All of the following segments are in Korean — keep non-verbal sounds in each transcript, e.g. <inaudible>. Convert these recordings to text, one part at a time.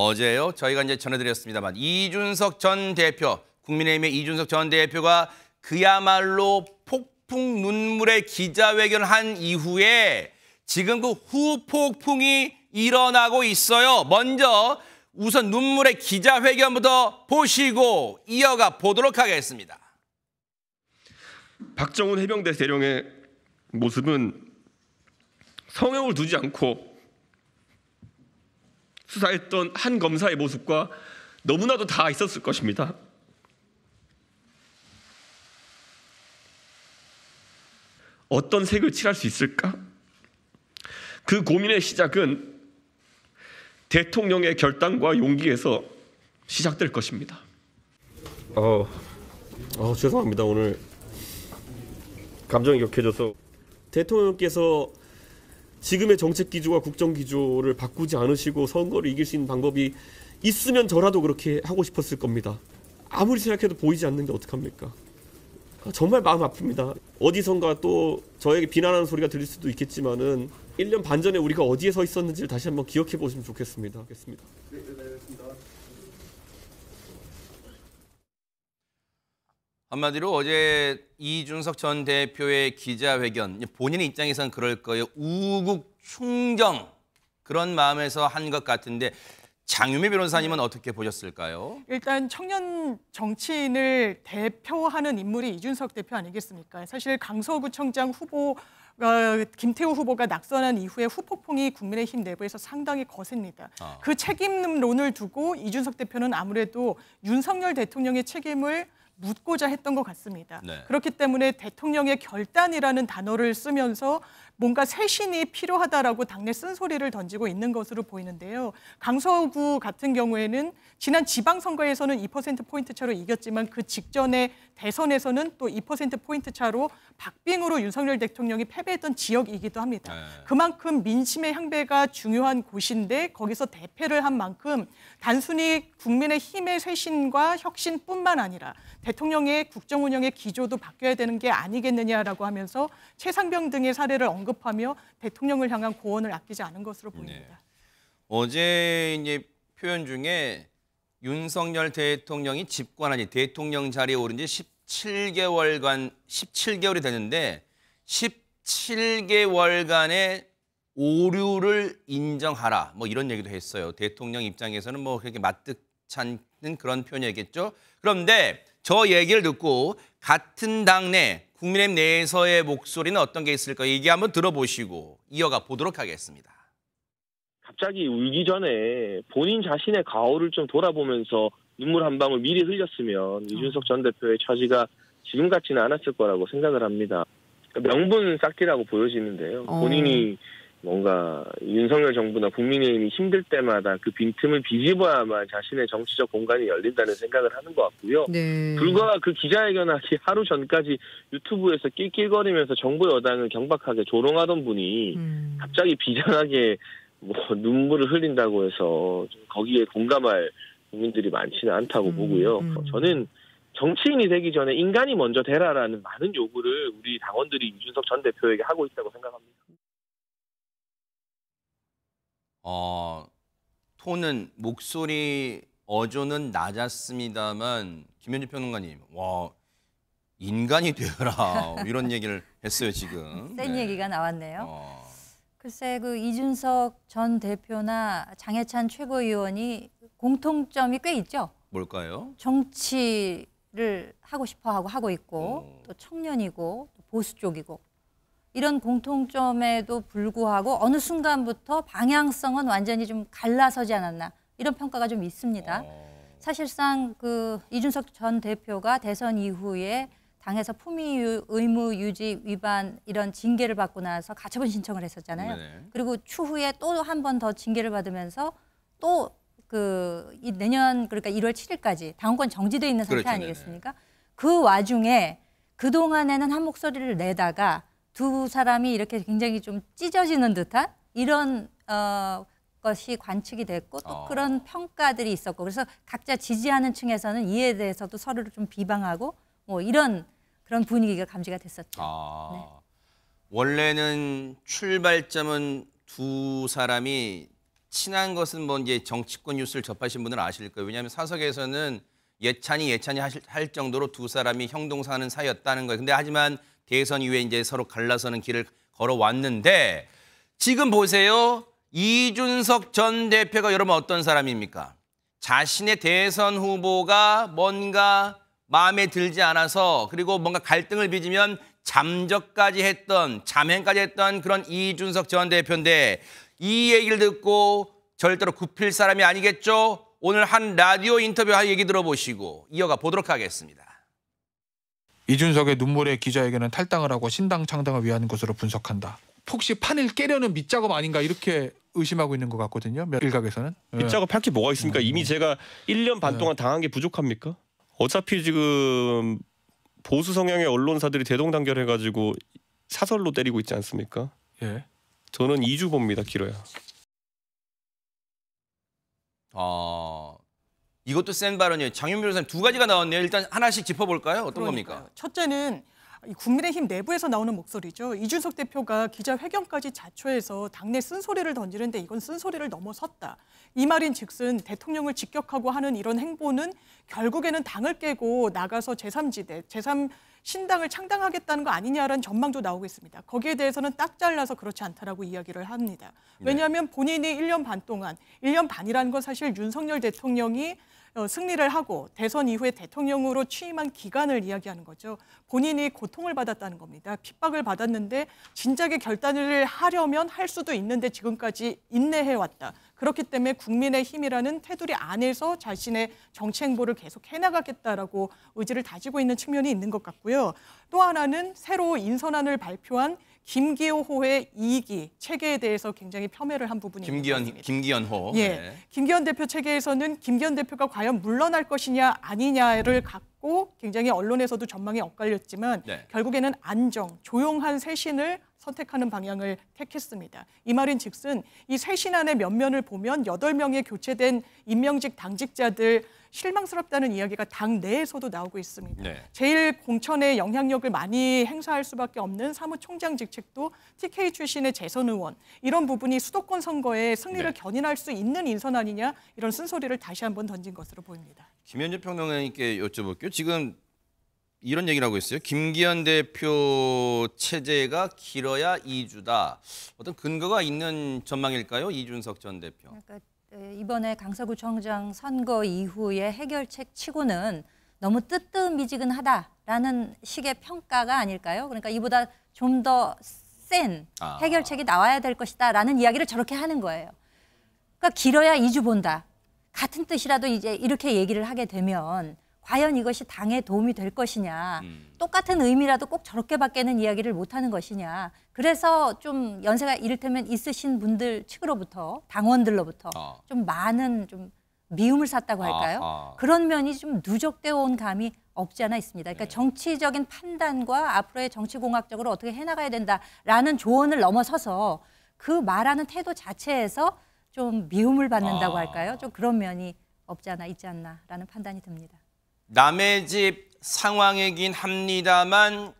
어제요 저희가 이제 전해드렸습니다만 이준석 전 대표 국민의힘의 이준석 전 대표가 그야말로 폭풍 눈물의 기자회견을 한 이후에 지금 그 후폭풍이 일어나고 있어요. 먼저 우선 눈물의 기자회견부터 보시고 이어가 보도록 하겠습니다. 박정훈 해병대 대령의 모습은 성형을 두지 않고 수사했던 한 검사의 모습과 너무나도 다 있었을 것입니다. 어떤 색을 칠할 수 있을까? 그 고민의 시작은 대통령의 결단과 용기에서 시작될 것입니다. 어, 어 죄송합니다. 오늘 감정이 격해져서 대통령께서 지금의 정책 기조와 국정 기조를 바꾸지 않으시고 선거를 이길 수 있는 방법이 있으면 저라도 그렇게 하고 싶었을 겁니다. 아무리 생각해도 보이지 않는 게 어떡합니까? 정말 마음 아픕니다. 어디선가 또 저에게 비난하는 소리가 들릴 수도 있겠지만은 1년 반 전에 우리가 어디에 서 있었는지를 다시 한번 기억해 보시면 좋겠습니다. 겠습니다 네, 네, 알겠습니다. 한마디로 어제 이준석 전 대표의 기자회견, 본인 입장에선 그럴 거예요. 우국 충정 그런 마음에서 한 것 같은데 장유미 변호사님은 어떻게 보셨을까요? 일단 청년 정치인을 대표하는 인물이 이준석 대표 아니겠습니까? 사실 강서구청장 후보 어, 김태우 후보가 낙선한 이후에 후폭풍이 국민의힘 내부에서 상당히 거셉니다. 아. 그 책임론을 두고 이준석 대표는 아무래도 윤석열 대통령의 책임을 묻고자 했던 것 같습니다. 네. 그렇기 때문에 대통령의 결단이라는 단어를 쓰면서 뭔가 쇄신이 필요하다라고 당내 쓴소리를 던지고 있는 것으로 보이는데요. 강서구 같은 경우에는 지난 지방선거에서는 2%포인트 차로 이겼지만 그 직전에 대선에서는 또 2%포인트 차로 박빙으로 윤석열 대통령이 패배했던 지역이기도 합니다. 네. 그만큼 민심의 향배가 중요한 곳인데 거기서 대패를 한 만큼 단순히 국민의 힘의 쇄신과 혁신뿐만 아니라 대통령의 국정 운영의 기조도 바뀌어야 되는 게 아니겠느냐라고 하면서 최상병 등의 사례를 언급하며 대통령을 향한 고언을 아끼지 않은 것으로 네. 보입니다. 네. 어제 이제 표현 중에 윤석열 대통령이 집권하니 대통령 자리에 오른 지 17개월간 17개월이 되는데 17개월간의 오류를 인정하라 뭐 이런 얘기도 했어요. 대통령 입장에서는 뭐 그렇게 마뜩 않 그런 표현이겠죠. 그런데 저 얘기를 듣고 같은 당내 국민의힘 내에서의 목소리는 어떤 게 있을까 얘기 한번 들어보시고 이어가 보도록 하겠습니다. 갑자기 울기 전에 본인 자신의 과오를 좀 돌아보면서 눈물 한 방울 미리 흘렸으면 음. 이준석 전 대표의 처지가 지금 같지는 않았을 거라고 생각을 합니다. 명분 쌓기라고 보여지는데요. 어. 본인이 어... 뭔가 윤석열 정부나 국민의힘이 힘들 때마다 그 빈틈을 비집어야만 자신의 정치적 공간이 열린다는 생각을 하는 것 같고요. 네. 불과 그 기자회견하기 하루 전까지 유튜브에서 낄낄거리면서 정부 여당을 경박하게 조롱하던 분이 음. 갑자기 비장하게 뭐 눈물을 흘린다고 해서 거기에 공감할 국민들이 많지는 않다고 음. 보고요. 음. 저는 정치인이 되기 전에 인간이 먼저 되라라는 많은 요구를 우리 당원들이 이준석 전 대표에게 하고 있다고 생각합니다. 어, 톤은 목소리 어조는 낮았습니다만 김현주 평론가님 와 인간이 되어라 뭐 이런 <laughs> 얘기를 했어요 지금. 센 네. 얘기가 나왔네요. 어. 글쎄 그 이준석 전 대표나 장해찬 최고위원이 공통점이 꽤 있죠. 뭘까요? 정치를 하고 싶어 하고 하고 있고 오. 또 청년이고 또 보수 쪽이고 이런 공통점에도 불구하고 어느 순간부터 방향성은 완전히 좀 갈라서지 않았나 이런 평가가 좀 있습니다. 어. 사실상 그 이준석 전 대표가 대선 이후에 당에서 품위 의무 유지 위반 이런 징계를 받고 나서 가처분 신청을 했었잖아요. 네네. 그리고 추후에 또 한 번 더 징계를 받으면서 또그 내년 그러니까 1월 7일까지 당원권 정지돼 있는 상태 그렇죠, 네, 네. 아니겠습니까? 네네. 그 와중에 그 동안에는 한 목소리를 내다가 두 사람이 이렇게 굉장히 좀 찢어지는 듯한 이런 어, 것이 관측이 됐고 또 어. 그런 평가들이 있었고 그래서 각자 지지하는 층에서는 이에 대해서도 서로를 좀 비방하고 뭐 이런 그런 분위기가 감지가 됐었죠. 아. 네. 원래는 출발점은 두 사람이 친한 것은 뭐 이제 정치권 뉴스를 접하신 분들은 아실 거예요. 왜냐하면 사석에서는 예찬이 예찬이 하실, 할 정도로 두 사람이 형동사는 사이였다는 거예요. 근데 하지만 대선 이후에 이제 서로 갈라서는 길을 걸어왔는데 지금 보세요. 이준석 전 대표가 여러분 어떤 사람입니까? 자신의 대선 후보가 뭔가 마음에 들지 않아서 그리고 뭔가 갈등을 빚으면 잠적까지 했던 잠행까지 했던 그런 이준석 전 대표인데 이 얘기를 듣고 절대로 굽힐 사람이 아니겠죠? 오늘 한 라디오 인터뷰 할 얘기 들어보시고 이어가 보도록 하겠습니다. 이준석의 눈물의 기자에게는 탈당을 하고 신당 창당을 위한 것으로 분석한다. 혹시 판을 깨려는 밑작업 아닌가 이렇게 의심하고 있는 것 같거든요. 일각에서는. 예. 밑작업 할게 뭐가 있습니까? 아, 네. 이미 제가 1년 반 네. 동안 당한 게 부족합니까? 어차피 지금 보수 성향의 언론사들이 대동단결해 가지고 사설로 때리고 있지 않습니까? 예. 저는 2주 봅니다, 길어야. 아. 이것도 센 발언이에요. 장윤 변호사님 두 가지가 나왔네요. 일단 하나씩 짚어볼까요? 어떤 그러니까요. 겁니까? 첫째는 국민의힘 내부에서 나오는 목소리죠. 이준석 대표가 기자회견까지 자초해서 당내 쓴소리를 던지는데 이건 쓴소리를 넘어섰다. 이 말인 즉슨 대통령을 직격하고 하는 이런 행보는 결국에는 당을 깨고 나가서 제3지대, 제3 신당을 창당하겠다는 거 아니냐라는 전망도 나오고 있습니다. 거기에 대해서는 딱 잘라서 그렇지 않다라고 이야기를 합니다. 네. 왜냐하면 본인이 1년 반 동안, 1년 반이라는 건 사실 윤석열 대통령이 어, 승리를 하고 대선 이후에 대통령으로 취임한 기간을 이야기하는 거죠. 본인이 고통을 받았다는 겁니다. 핍박을 받았는데 진작에 결단을 하려면 할 수도 있는데 지금까지 인내해왔다. 그렇기 때문에 국민의 힘이라는 테두리 안에서 자신의 정치 행보를 계속 해나가겠다라고 의지를 다지고 있는 측면이 있는 것 같고요. 또 하나는 새로 인선안을 발표한 김기호호의 이익이 체계에 대해서 굉장히 폄훼를 한 부분이 김기현 니다 김기현호. 예. 네. 김기현 대표 체계에서는 김기현 대표가 과연 물러날 것이냐 아니냐를 갖고 굉장히 언론에서도 전망이 엇갈렸지만 네. 결국에는 안정, 조용한 쇄신을 선택하는 방향을 택했습니다. 이 말인 즉슨 이 쇄신안의 면면을 보면 여 명의 교체된 임명직 당직자들 실망스럽다는 이야기가 당 내에서도 나오고 있습니다. 네. 제일 공천에 영향력을 많이 행사할 수밖에 없는 사무총장 직책도 TK 출신의 재선 의원 이런 부분이 수도권 선거에 승리를 네. 견인할 수 있는 인선 아니냐 이런 쓴소리를 다시 한번 던진 것으로 보입니다. 김현주 평론가님께 여쭤볼게요. 지금 이런 얘기를 하고 있어요. 김기현 대표 체제가 길어야 2주다. 어떤 근거가 있는 전망일까요? 이준석 전 대표. 그러니까 이번에 강서구청장 선거 이후에 해결책 치고는 너무 뜨뜻미지근하다라는 식의 평가가 아닐까요? 그러니까 이보다 좀 더센 아. 해결책이 나와야 될 것이다라는 이야기를 저렇게 하는 거예요. 그러니까 길어야 2주 본다. 같은 뜻이라도 이제 이렇게 얘기를 하게 되면 과연 이것이 당에 도움이 될 것이냐 음. 똑같은 의미라도 꼭 저렇게밖에는 이야기를 못하는 것이냐 그래서 좀 연세가 이를테면 있으신 분들 측으로부터 당원들로부터 어. 좀 많은 좀 미움을 샀다고 할까요 아, 아. 그런 면이 좀 누적되어 온 감이 없지 않아 있습니다. 그러니까 네. 정치적인 판단과 앞으로의 정치공학적으로 어떻게 해나가야 된다라는 조언을 넘어서서 그 말하는 태도 자체에서 좀 미움을 받는다고 아. 할까요? 좀 그런 면이 없지 않아 있지 않나라는 판단이 듭니다. 남의 집 상황이긴 합니다만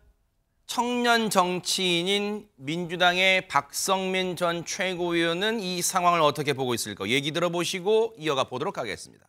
청년 정치인인 민주당의 박성민 전 최고위원은 이 상황을 어떻게 보고 있을까 얘기 들어보시고 이어가 보도록 하겠습니다.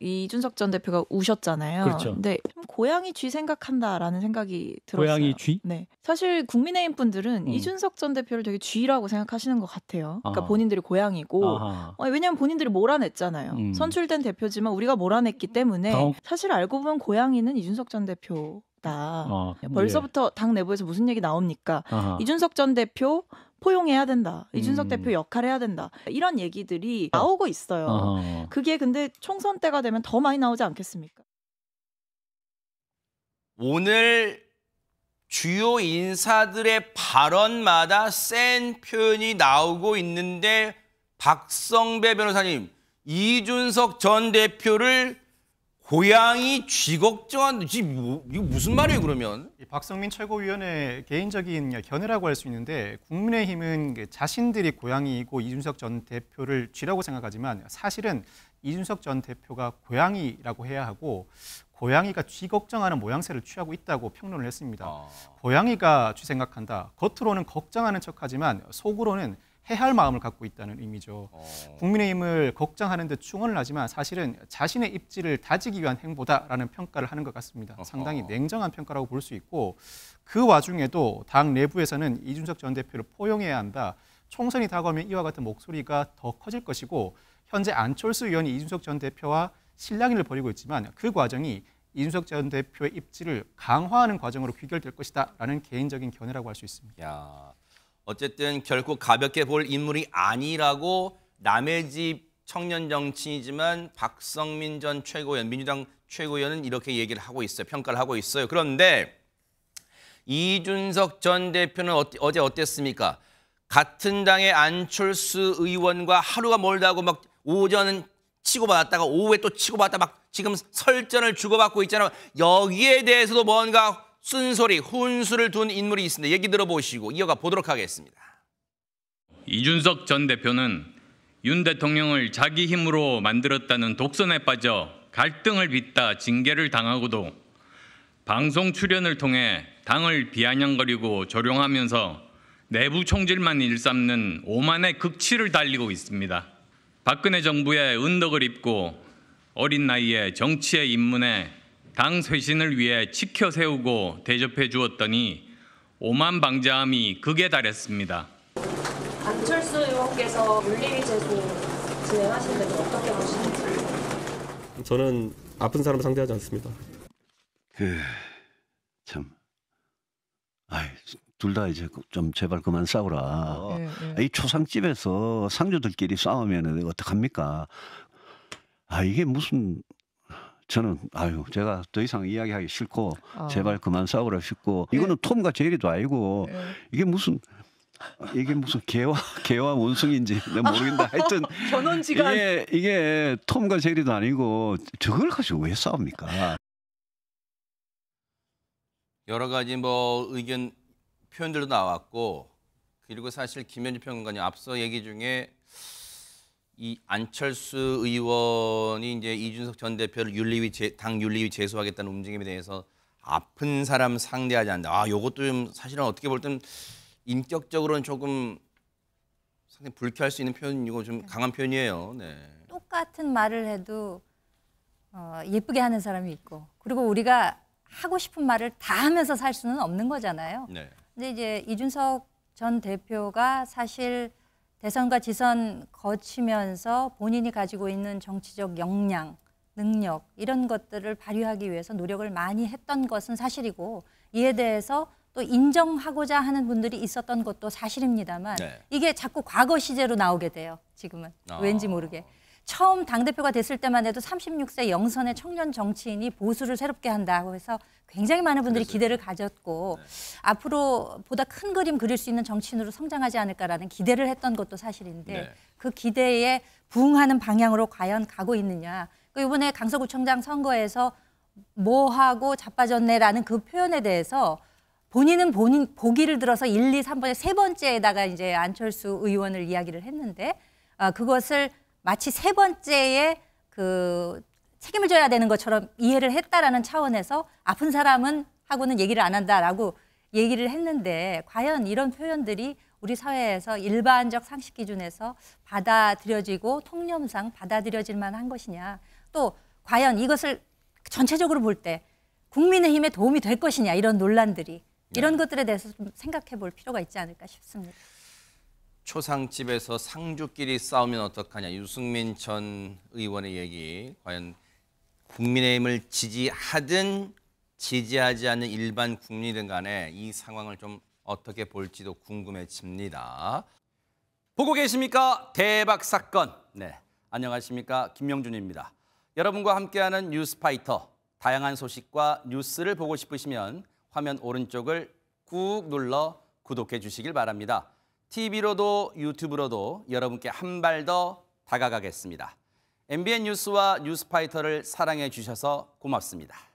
이준석 전 대표가 우셨잖아요. 그렇죠. 근데 고양이 쥐 생각한다라는 생각이 들었어요. 고양이 쥐? 네. 사실 국민의힘 분들은 음. 이준석 전 대표를 되게 쥐라고 생각하시는 것 같아요. 그러니까 아 본인들이 고양이고 아 어, 왜냐하면 본인들이 몰아냈잖아요. 음. 선출된 대표지만 우리가 몰아냈기 때문에 어? 사실 알고 보면 고양이는 이준석 전 대표. 다 아, 벌써부터 예. 당 내부에서 무슨 얘기 나옵니까? 아하. 이준석 전 대표 포용해야 된다. 이준석 음. 대표 역할 해야 된다. 이런 얘기들이 나오고 있어요. 어. 그게 근데 총선 때가 되면 더 많이 나오지 않겠습니까? 오늘 주요 인사들의 발언마다 센 표현이 나오고 있는데 박성배 변호사님, 이준석 전 대표를 고양이 쥐걱정한 지 뭐, 이거 무슨 말이에요 그러면? 예, 박성민 최고위원의 개인적인 견해라고 할 수 있는데 국민의힘은 자신들이 고양이이고 이준석 전 대표를 쥐라고 생각하지만 사실은 이준석 전 대표가 고양이라고 해야 하고 고양이가 쥐 걱정하는 모양새를 취하고 있다고 평론을 했습니다. 아... 고양이가 쥐 생각한다. 겉으로는 걱정하는 척하지만 속으로는 해할 마음을 갖고 있다는 의미죠. 어... 국민의힘을 걱정하는 데 충원을 하지만 사실은 자신의 입지를 다지기 위한 행보다라는 평가를 하는 것 같습니다. 어 상당히 냉정한 평가라고 볼 수 있고 그 와중에도 당 내부에서는 이준석 전 대표를 포용해야 한다. 총선이 다가오면 이와 같은 목소리가 더 커질 것이고 현재 안철수 의원이 이준석 전 대표와 신랑이를 벌이고 있지만 그 과정이 이준석 전 대표의 입지를 강화하는 과정으로 귀결될 것이다라는 개인적인 견해라고 할 수 있습니다. 야... 어쨌든 결코 가볍게 볼 인물이 아니라고 남의 집 청년 정치이지만 박성민 전 최고위원 민주당 최고위원은 이렇게 얘기를 하고 있어요. 평가를 하고 있어요. 그런데 이준석 전 대표는 어제 어땠습니까? 같은 당의 안철수 의원과 하루가 멀다고 막 오전은 치고받았다가 오후에 또 치고받았다 막 지금 설전을 주고받고 있잖아요. 여기에 대해서도 뭔가 쓴소리, 훈수를 둔 인물이 있습니다. 얘기 들어보시고 이어가 보도록 하겠습니다. 이준석 전 대표는 윤 대통령을 자기 힘으로 만들었다는 독선에 빠져 갈등을 빚다 징계를 당하고도 방송 출연을 통해 당을 비아냥거리고 조롱하면서 내부 총질만 일삼는 오만의 극치를 달리고 있습니다. 박근혜 정부의 은덕을 입고 어린 나이에 정치에 입문해 당 쇄신을 위해 지켜 세우고 대접해 주었더니 오만 방자함이 극에 달했습니다. 안철수 의원께서 윤리위 제소 진행하시는데 뭐 어떻게 보시는지? 저는 아픈 사람 상대하지 않습니다. 그 참, 아이 둘다 이제 그 좀 제발 그만 싸우라. 네, 네. 이 초상집에서 상조들끼리 싸우면 어떡합니까? 아 이게 무슨 저는 아유 제가 더 이상 이야기하기 싫고 아. 제발 그만 싸우라 싶고 이거는 네. 톰과 제리도 아니고 네. 이게 무슨 이게 무슨 개와 개와 원숭인지 내가 모르겠다 하여튼 전원지간 <laughs> 이게, 이게 톰과 제리도 아니고 저걸 가지고 왜 싸웁니까? 여러 가지 뭐 의견 표현들도 나왔고 그리고 사실 김현주 평론가님 앞서 얘기 중에 이 안철수 의원이 이제 이준석 전 대표를 윤리위 제, 당 윤리위 제소하겠다는 움직임에 대해서 아픈 사람 상대하지 않는다. 아, 요것도 좀 사실은 어떻게 볼 땐 인격적으로는 조금 상당히 불쾌할 수 있는 표현이고 좀 강한 표현이에요. 네. 똑같은 말을 해도 어, 예쁘게 하는 사람이 있고 그리고 우리가 하고 싶은 말을 다 하면서 살 수는 없는 거잖아요. 네. 근데 이제 이준석 전 대표가 사실 대선과 지선 거치면서 본인이 가지고 있는 정치적 역량, 능력 이런 것들을 발휘하기 위해서 노력을 많이 했던 것은 사실이고 이에 대해서 또 인정하고자 하는 분들이 있었던 것도 사실입니다만 네. 이게 자꾸 과거 시제로 나오게 돼요. 지금은 아. 왠지 모르게. 처음 당대표가 됐을 때만 해도 36세 영선의 청년 정치인이 보수를 새롭게 한다고 해서 굉장히 많은 분들이 그렇죠. 기대를 가졌고 네. 앞으로 보다 큰 그림 그릴 수 있는 정치인으로 성장하지 않을까라는 기대를 했던 것도 사실인데 네. 그 기대에 부응하는 방향으로 과연 가고 있느냐. 그 이번에 강서구청장 선거에서 뭐하고 자빠졌네라는 그 표현에 대해서 본인은 본인 보기를 들어서 1, 2, 3번에 세 번째에다가 이제 안철수 의원을 이야기를 했는데 아, 그것을 마치 세 번째의 그 책임을 져야 되는 것처럼 이해를 했다라는 차원에서 아픈 사람은 하고는 얘기를 안 한다라고 얘기를 했는데 과연 이런 표현들이 우리 사회에서 일반적 상식 기준에서 받아들여지고 통념상 받아들여질 만한 것이냐 또 과연 이것을 전체적으로 볼 때 국민의힘에 도움이 될 것이냐 이런 논란들이 이런 네. 것들에 대해서 좀 생각해 볼 필요가 있지 않을까 싶습니다. 초상집에서 상주끼리 싸우면 어떡하냐 유승민 전 의원의 얘기 과연 국민의힘을 지지하든 지지하지 않는 일반 국민이든 간에 이 상황을 좀 어떻게 볼지도 궁금해집니다. 보고 계십니까? 대박 사건. 네, 안녕하십니까? 김명준입니다. 여러분과 함께하는 뉴스파이터. 다양한 소식과 뉴스를 보고 싶으시면 화면 오른쪽을 꾹 눌러 구독해 주시길 바랍니다. TV로도 유튜브로도 여러분께 한 발 더 다가가겠습니다. MBN 뉴스와 뉴스파이터를 사랑해 주셔서 고맙습니다.